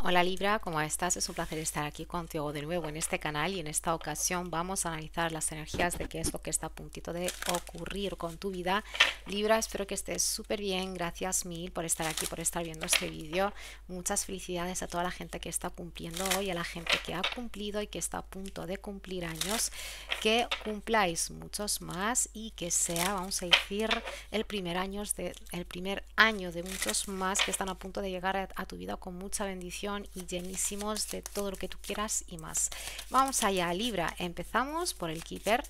Hola Libra, ¿cómo estás? Es un placer estar aquí contigo de nuevo en este canal y en esta ocasión vamos a analizar las energías de qué es lo que está a puntito de ocurrir con tu vida. Libra, espero que estés súper bien, gracias mil por estar aquí, por estar viendo este vídeo. Muchas felicidades a toda la gente que está cumpliendo hoy, a la gente que ha cumplido y que está a punto de cumplir años. Que cumpláis muchos más y que sea, vamos a decir, el primer año de, el primer año de muchos más que están a punto de llegar a tu vida con mucha bendición y llenísimos de todo lo que tú quieras y más. Vamos allá, Libra. Empezamos por el Keeper.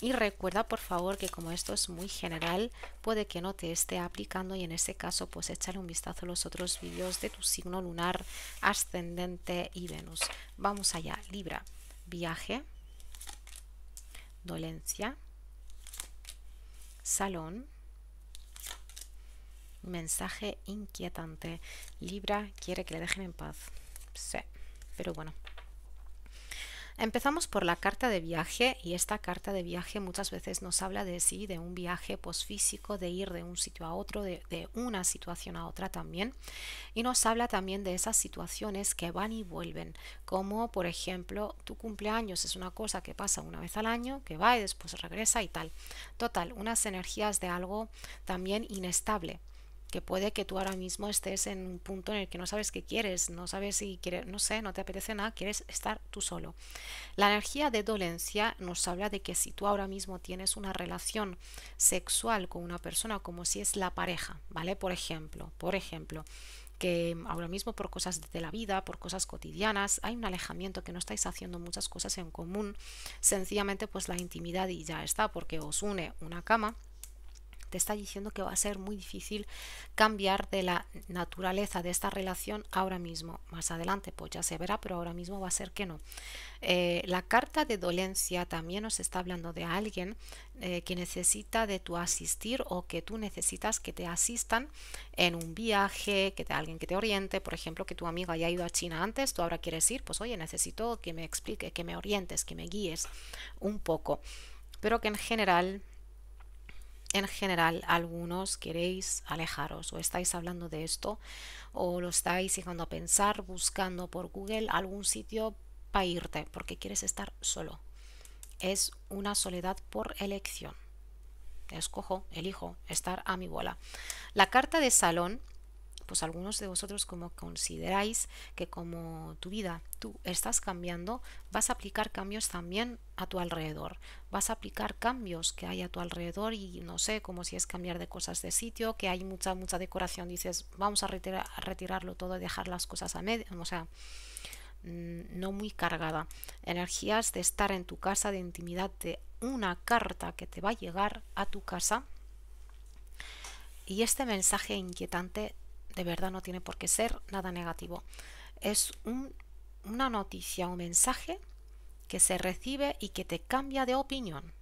Y recuerda por favor que como esto es muy general, puede que no te esté aplicando y en ese caso pues échale un vistazo a los otros vídeos de tu signo lunar, ascendente y Venus. Vamos allá, Libra, viaje, dolencia, salón, Mensaje inquietante. Libra quiere que le dejen en paz. Sí, pero bueno. Empezamos por la carta de viaje y esta carta de viaje muchas veces nos habla de sí, de un viaje posfísico, de ir de un sitio a otro, de, de, una situación a otra también. Y nos habla también de esas situaciones que van y vuelven, como por ejemplo tu cumpleaños es una cosa que pasa una vez al año, que va y después regresa y tal. Total, unas energías de algo también inestable que puede que tú ahora mismo estés en un punto en el que no sabes qué quieres, no sabes si quieres, no sé, no te apetece nada, quieres estar tú solo. La energía de dolencia nos habla de que si tú ahora mismo tienes una relación sexual con una persona como si es la pareja, ¿vale? Por ejemplo, por ejemplo, que ahora mismo por cosas de la vida, por cosas cotidianas, hay un alejamiento que no estáis haciendo muchas cosas en común, sencillamente pues la intimidad y ya está, porque os une una cama te está diciendo que va a ser muy difícil cambiar de la naturaleza de esta relación ahora mismo. Más adelante, pues ya se verá, pero ahora mismo va a ser que no. Eh, la carta de dolencia también nos está hablando de alguien eh, que necesita de tu asistir o que tú necesitas que te asistan en un viaje, que te, alguien que te oriente, por ejemplo, que tu amiga haya ido a China antes, tú ahora quieres ir, pues oye, necesito que me explique, que me orientes, que me guíes un poco, pero que en general en general algunos queréis alejaros o estáis hablando de esto o lo estáis llegando a pensar buscando por Google algún sitio para irte porque quieres estar solo. Es una soledad por elección. Escojo, elijo estar a mi bola. La carta de salón pues algunos de vosotros como consideráis que como tu vida tú estás cambiando, vas a aplicar cambios también a tu alrededor. Vas a aplicar cambios que hay a tu alrededor y no sé, como si es cambiar de cosas de sitio, que hay mucha, mucha decoración, dices, vamos a, retirarlo todo, y dejar las cosas a medio, o sea, mm, no muy cargada. Energías de estar en tu casa, de intimidad, de una carta que te va a llegar a tu casa. Y este mensaje inquietante de verdad no tiene por qué ser nada negativo. Es una noticia, un mensaje que se recibe y que te cambia de opinión.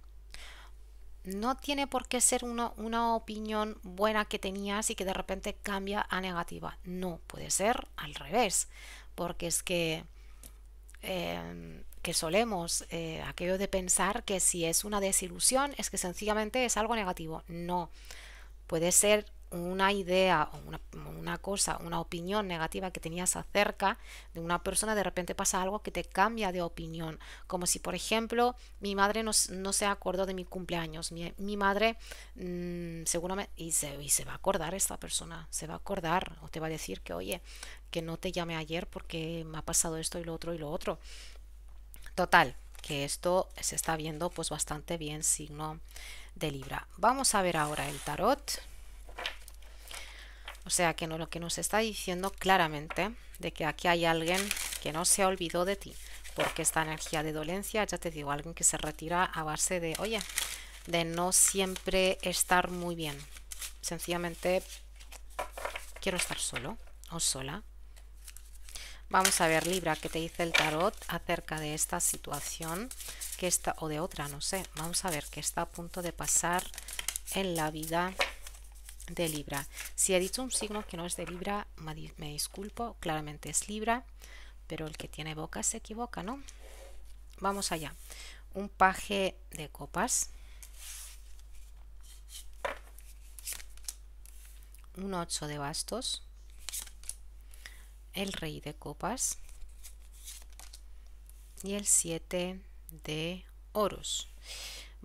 No tiene por qué ser una opinión buena que tenías y que de repente cambia a negativa. No, puede ser al revés, porque es que, em, que solemos eh, aquello de pensar que si es una desilusión es que sencillamente es algo negativo. No, puede ser una idea o una, cosa, una opinión negativa que tenías acerca de una persona, de repente pasa algo que te cambia de opinión. Como si, por ejemplo, mi madre no, se acordó de mi cumpleaños. Mi, madre, mm, seguramente, y se, y se va a acordar esta persona, se va a acordar o te va a decir que, oye, que no te llamé ayer porque me ha pasado esto y lo otro y lo otro. Total, que esto se está viendo pues bastante bien signo de Libra. Vamos a ver ahora el tarot. O sea que no, lo que nos está diciendo claramente de que aquí hay alguien que no se olvidó de ti, porque esta energía de dolencia, ya te digo, alguien que se retira a base de, oye, de no siempre estar muy bien. Sencillamente quiero estar solo o sola. Vamos a ver, Libra, qué te dice el tarot acerca de esta situación que o de otra, no sé. Vamos a ver qué está a punto de pasar en la vida de Libra. Si he dicho un signo que no es de Libra, me disculpo, claramente es Libra, pero el que tiene boca se equivoca, ¿no? Vamos allá. Un paje de copas. Un 8 de bastos. El rey de copas. Y el 7 de oros.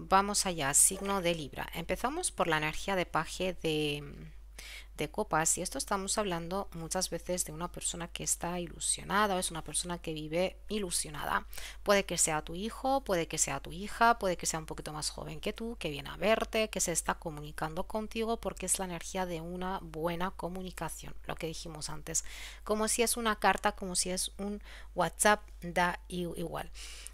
Vamos allá, signo de Libra. Empezamos por la energía de paje de, de copas y esto estamos hablando muchas veces de una persona que está ilusionada o es una persona que vive ilusionada. Puede que sea tu hijo, puede que sea tu hija, puede que sea un poquito más joven que tú, que viene a verte, que se está comunicando contigo porque es la energía de una buena comunicación, lo que dijimos antes. Como si es una carta, como si es un WhatsApp, da igual.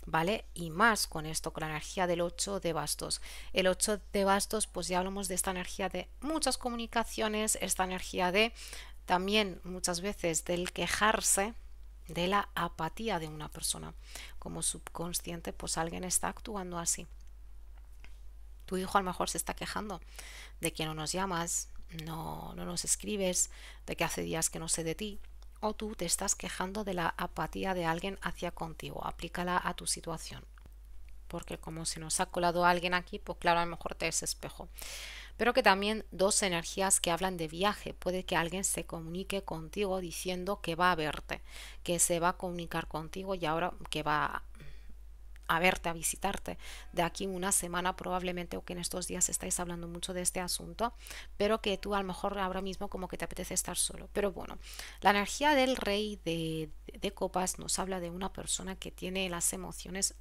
¿Vale? Y más con esto, con la energía del 8 de bastos. El 8 de bastos, pues ya hablamos de esta energía de muchas comunicaciones, esta energía de también muchas veces del quejarse de la apatía de una persona. Como subconsciente, pues alguien está actuando así. Tu hijo a lo mejor se está quejando de que no nos llamas, no, no nos escribes, de que hace días que no sé de ti. O tú te estás quejando de la apatía de alguien hacia contigo. Aplícala a tu situación. Porque como se nos ha colado alguien aquí, pues claro, a lo mejor te es espejo pero que también dos energías que hablan de viaje. Puede que alguien se comunique contigo diciendo que va a verte, que se va a comunicar contigo y ahora que va a verte, a visitarte de aquí una semana probablemente o que en estos días estáis hablando mucho de este asunto, pero que tú a lo mejor ahora mismo como que te apetece estar solo. Pero bueno, la energía del rey de, de copas nos habla de una persona que tiene las emociones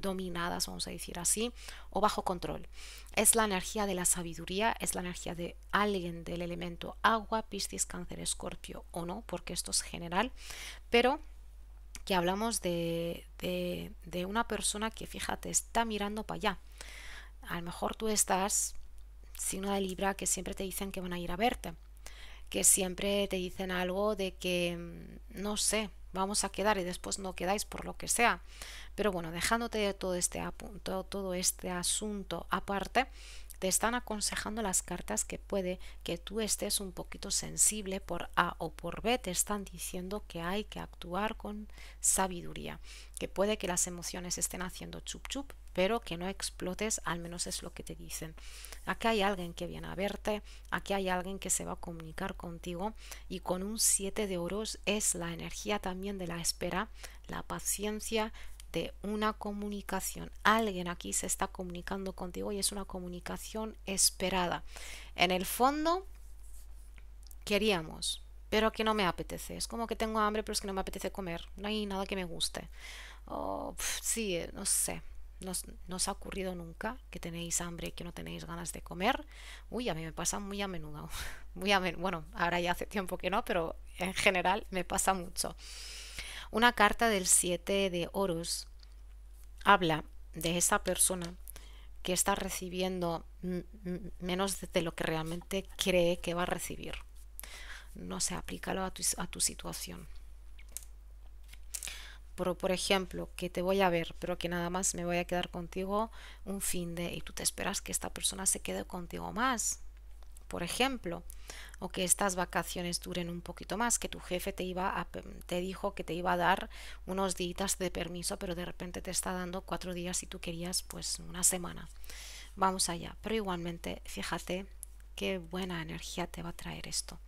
dominadas, vamos a decir así, o bajo control. Es la energía de la sabiduría, es la energía de alguien del elemento agua, Piscis, Cáncer, Escorpio o no, porque esto es general, pero que hablamos de, de, una persona que, fíjate, está mirando para allá. A lo mejor tú estás signo de Libra que siempre te dicen que van a ir a verte, que siempre te dicen algo de que, mm, no sé, vamos a quedar y después no quedáis por lo que sea. Pero bueno, dejándote de todo este, apunto, todo este asunto aparte, te están aconsejando las cartas que puede que tú estés un poquito sensible por A o por B, te están diciendo que hay que actuar con sabiduría, que puede que las emociones estén haciendo chup chup, pero que no explotes, al menos es lo que te dicen. Aquí hay alguien que viene a verte, aquí hay alguien que se va a comunicar contigo y con un 7 de oros es la energía también de la espera, la paciencia de una comunicación. Alguien aquí se está comunicando contigo y es una comunicación esperada. En el fondo, queríamos, pero que no me apetece. Es como que tengo hambre, pero es que no me apetece comer. No hay nada que me guste. Oh, sí, no sé nos, nos ha ocurrido nunca que tenéis hambre, que no tenéis ganas de comer. Uy, a mí me pasa muy a menudo. Muy a Bueno, ahora ya hace tiempo que no, pero en general me pasa mucho. Una carta del 7 de Horus habla de esa persona que está recibiendo menos de lo que realmente cree que va a recibir. No sé, aplícalo a a tu situación. Por, ejemplo, que te voy a ver, pero que nada más me voy a quedar contigo un fin de y tú te esperas que esta persona se quede contigo más, por ejemplo, o que estas vacaciones duren un poquito más, que tu jefe te iba te dijo que te iba a dar unos días de permiso, pero de repente te está dando cuatro días y tú querías pues una semana. Vamos allá, pero igualmente, fíjate qué buena energía te va a traer esto,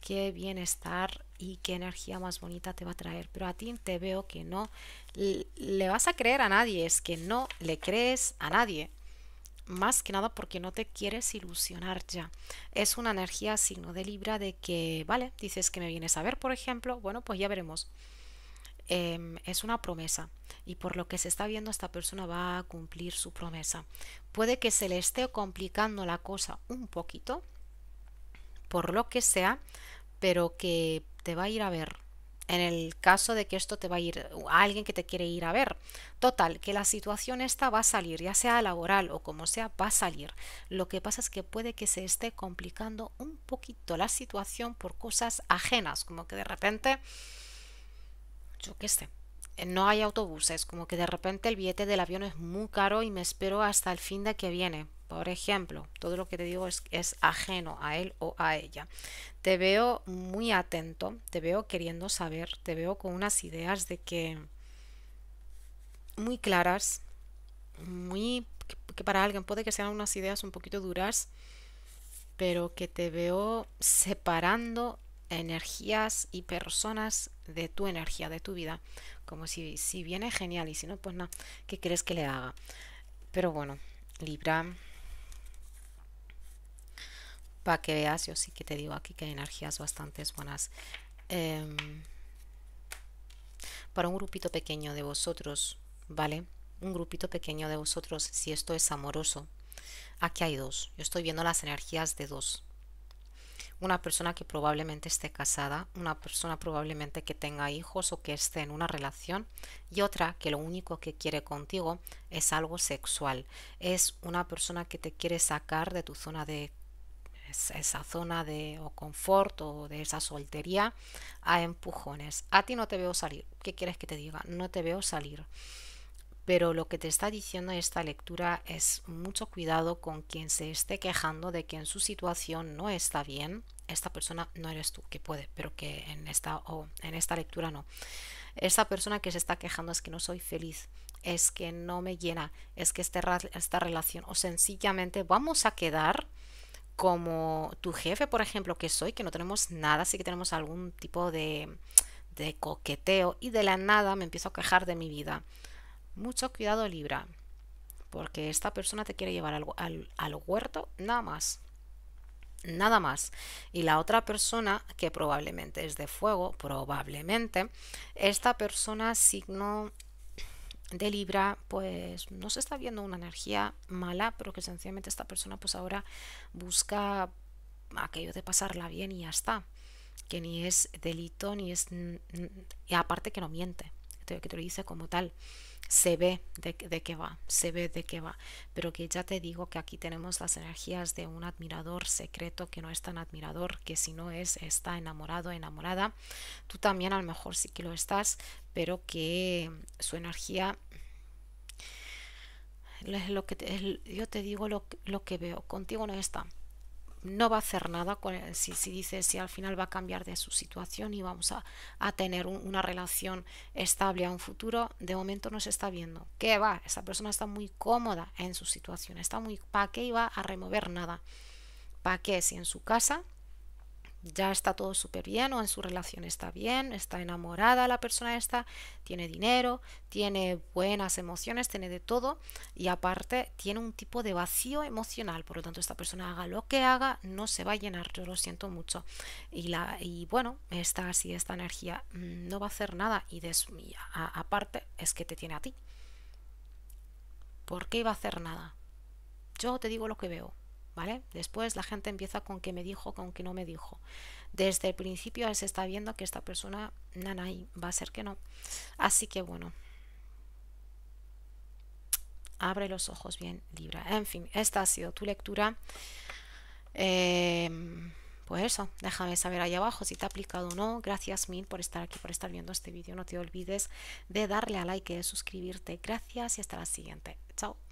qué bienestar y qué energía más bonita te va a traer. Pero a ti te veo que no le vas a creer a nadie, es que no le crees a nadie. Más que nada porque no te quieres ilusionar ya. Es una energía signo de Libra de que, vale, dices que me vienes a ver, por ejemplo, bueno, pues ya veremos. Em, es una promesa y por lo que se está viendo esta persona va a cumplir su promesa. Puede que se le esté complicando la cosa un poquito, por lo que sea, pero que te va a ir a ver. En el caso de que esto te va a ir a alguien que te quiere ir a ver. Total, que la situación esta va a salir, ya sea laboral o como sea, va a salir. Lo que pasa es que puede que se esté complicando un poquito la situación por cosas ajenas, como que de repente, yo qué sé, no hay autobuses, como que de repente el billete del avión es muy caro y me espero hasta el fin de que viene. Por ejemplo, todo lo que te digo es, es, ajeno a él o a ella. Te veo muy atento, te veo queriendo saber, te veo con unas ideas de que muy claras, muy que para alguien puede que sean unas ideas un poquito duras, pero que te veo separando energías y personas de tu energía, de tu vida, como si, si viene genial y si no, pues nada, ¿qué crees que le haga? Pero bueno, Libra, para que veas, yo sí que te digo aquí que hay energías bastante buenas. Em, para un grupito pequeño de vosotros, ¿vale? Un grupito pequeño de vosotros, si esto es amoroso, aquí hay dos. Yo estoy viendo las energías de dos. Una persona que probablemente esté casada, una persona probablemente que tenga hijos o que esté en una relación y otra que lo único que quiere contigo es algo sexual. Es una persona que te quiere sacar de tu zona de esa zona de o confort o de esa soltería a empujones. A ti no te veo salir. ¿Qué quieres que te diga? No te veo salir. Pero lo que te está diciendo esta lectura es mucho cuidado con quien se esté quejando de que en su situación no está bien. Esta persona no eres tú, que puede, pero que en esta, o en esta lectura no. esa persona que se está quejando es que no soy feliz, es que no me llena, es que este esta relación, o sencillamente vamos a quedar como tu jefe, por ejemplo, que soy, que no tenemos nada, sí que tenemos algún tipo de, de coqueteo y de la nada me empiezo a quejar de mi vida. Mucho cuidado Libra, porque esta persona te quiere llevar al, al huerto nada más. Nada más. Y la otra persona, que probablemente es de fuego, probablemente, esta persona signo de Libra, pues no se está viendo una energía mala, pero que sencillamente esta persona pues ahora busca aquello de pasarla bien y ya está, que ni es delito, ni es, y aparte que no miente que te lo dice como tal, se ve de, de qué va, se ve de qué va, pero que ya te digo que aquí tenemos las energías de un admirador secreto que no es tan admirador, que si no es, está enamorado, enamorada, tú también a lo mejor sí que lo estás, pero que su energía lo que yo te digo lo que veo, contigo no está no va a hacer nada con, si, si dice si al final va a cambiar de su situación y vamos a, tener una relación estable a un futuro, de momento no se está viendo. ¿Qué va? Esa persona está muy cómoda en su situación, está muy... ¿Para qué iba a remover nada? ¿Para qué? Si en su casa ya está todo súper bien o en su relación está bien, está enamorada la persona esta, tiene dinero, tiene buenas emociones, tiene de todo y aparte tiene un tipo de vacío emocional, por lo tanto esta persona haga lo que haga, no se va a llenar, yo lo siento mucho. Y, la, y bueno, está así, esta energía mm, no va a hacer nada y, aparte es que te tiene a ti. ¿Por qué iba a hacer nada? Yo te digo lo que veo, Después la gente empieza con que me dijo, con que no me dijo. Desde el principio se está viendo que esta persona, nanay, va a ser que no. Así que bueno, abre los ojos bien, Libra. En fin, esta ha sido tu lectura. Em, pues eso, déjame saber ahí abajo si te ha aplicado o no. Gracias mil por estar aquí, por estar viendo este vídeo. No te olvides de darle a like y de suscribirte. Gracias y hasta la siguiente. Chao.